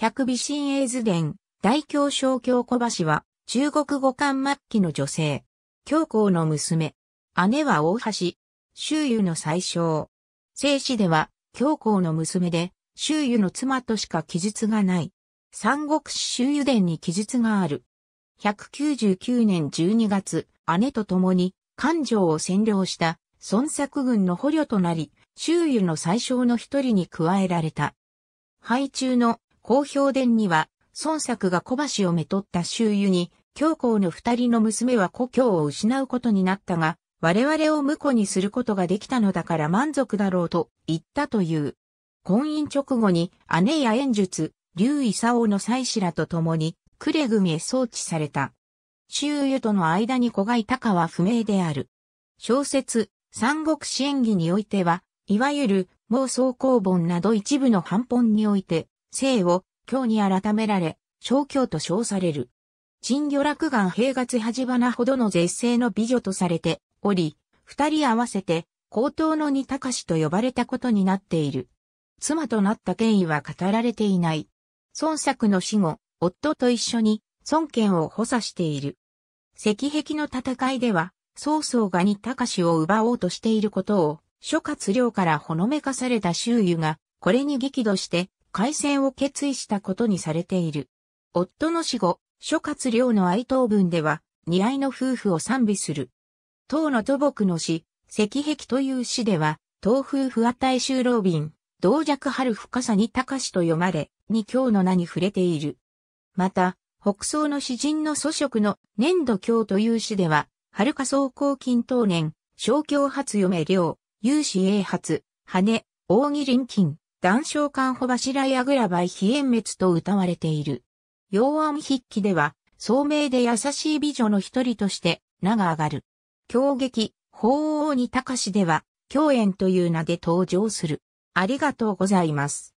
百美神英図伝、大京小京小橋は、中国語間末期の女性。教皇の娘。姉は大橋。周遊の最小。聖史では、教皇の娘で、周遊の妻としか記述がない。三国史周遊伝に記述がある。199年12月、姉と共に、漢城を占領した、孫作軍の捕虜となり、周遊の最小の一人に加えられた。敗中の公表伝には、孫作が小橋をめとった周遊に、教皇の二人の娘は故郷を失うことになったが、我々を婿にすることができたのだから満足だろうと言ったという。婚姻直後に姉や演術、竜伊佐王の妻子らと共に、クレ組へ送致された。周遊との間に子がいたかは不明である。小説、三国志演義においては、いわゆる妄想公本など一部の反本において、姓を京に改められ、小京と称される。陳魚落岩平月八花ほどの絶世の美女とされており、二人合わせて、高等の二隆しと呼ばれたことになっている。妻となった権威は語られていない。孫作の死後、夫と一緒に孫権を補佐している。石壁の戦いでは、曹操が二隆しを奪おうとしていることを、諸葛亮からほのめかされた周囲が、これに激怒して、開戦を決意したことにされている。夫の死後、諸葛亮の哀悼文では、似合いの夫婦を賛美する。唐の土木の死、石壁という詩では、東風不値修老瓶、同弱春深さに高しと読まれ、に今日の名に触れている。また、北宋の詩人の祖職の年度京という詩では、春夏草高金当年、小京初嫁領、有志英発、羽、大義林金。断章館穂柱やぐらばい非縁滅と歌われている。陽暗筆記では、聡明で優しい美女の一人として名が上がる。狂劇、法王に高しでは、狂縁という名で登場する。ありがとうございます。